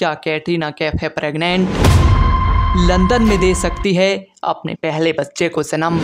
क्या कैटरीना कैफ है pregnant London में दे सकती है अपने पहले बच्चे को जन्म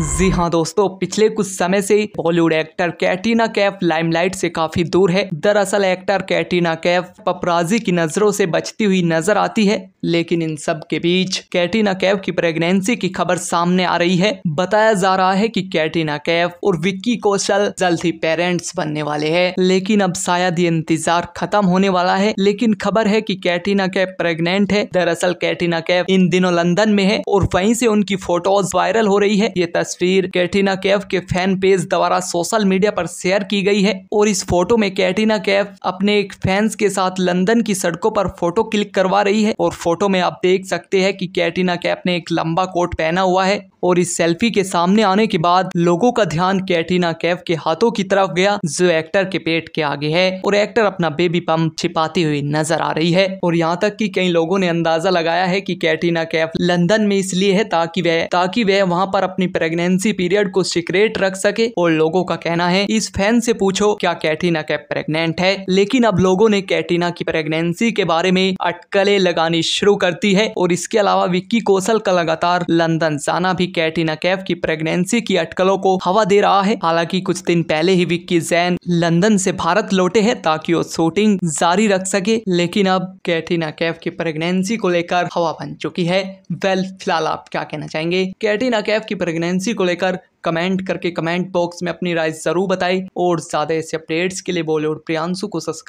जी हाँ दोस्तों पिछले कुछ समय से Bollywood actor Katrina Kaif limelight से काफी दूर है दरअसल एक्टर कैटरीना कैफ पपराजी की नजरों से बचती हुई नजर आती है लेकिन इन सब के बीच कैटरीना कैफ की प्रेगनेंसी की खबर सामने आ रही है बताया जा रहा है कि कैटरीना कैफ और विक्की कौशल जल्द ही पेरेंट्स बनने वाले है लेकिन अब शायद ये इंतजार खत्म होने वाला है लेकिन खबर है की कैटरीना कैफ प्रेगनेंट है दरअसल कैटरीना कैफ इन दिनों लंदन में है और वही से उनकी फोटोज वायरल हो रही है ये तस्वीर कैटरीना कैफ के फैन पेज द्वारा सोशल मीडिया पर शेयर की गई है और इस फोटो में कैटरीना कैफ अपने एक फैंस के साथ लंदन की सड़कों पर फोटो क्लिक करवा रही है और फोटो में आप देख सकते हैं कि कैटरीना कैफ ने एक लंबा कोट पहना हुआ है और इस सेल्फी के सामने आने के बाद लोगों का ध्यान कैटरीना कैफ के हाथों की तरफ गया जो एक्टर के पेट के आगे है और एक्टर अपना बेबी पंप छिपाती हुई नजर आ रही है और यहाँ तक कि कई लोगों ने अंदाजा लगाया है कि कैटरीना कैफ लंदन में इसलिए है ताकि वह ताकि वह वहाँ पर अपनी प्रेगनेंट प्रेगनेंसी पीरियड को सीक्रेट रख सके और लोगों का कहना है इस फैन से पूछो क्या कैटरीना कैफ प्रेग्नेंट है लेकिन अब लोगों ने कैटरीना की प्रेगनेंसी के बारे में अटकलें लगानी शुरू कर दी है और इसके अलावा विक्की कौशल का लगातार लंदन जाना भी कैटरीना कैफ की प्रेगनेंसी की अटकलों को हवा दे रहा है हालांकि कुछ दिन पहले ही विक्की जैन लंदन से भारत लौटे हैं ताकि वो शूटिंग जारी रख सके लेकिन अब कैटरीना कैफ की प्रेगनेंसी को लेकर हवा बन चुकी है वेल फिलहाल आप क्या कहना चाहेंगे कैटरीना कैफ की प्रेगनेंसी वैकेंसी को लेकर कमेंट करके कमेंट बॉक्स में अपनी राय ज़रूर बताई और ज़्यादा ऐसे अपडेट्स के लिए बॉलीवुड प्रियांशु को सब्सक्राइब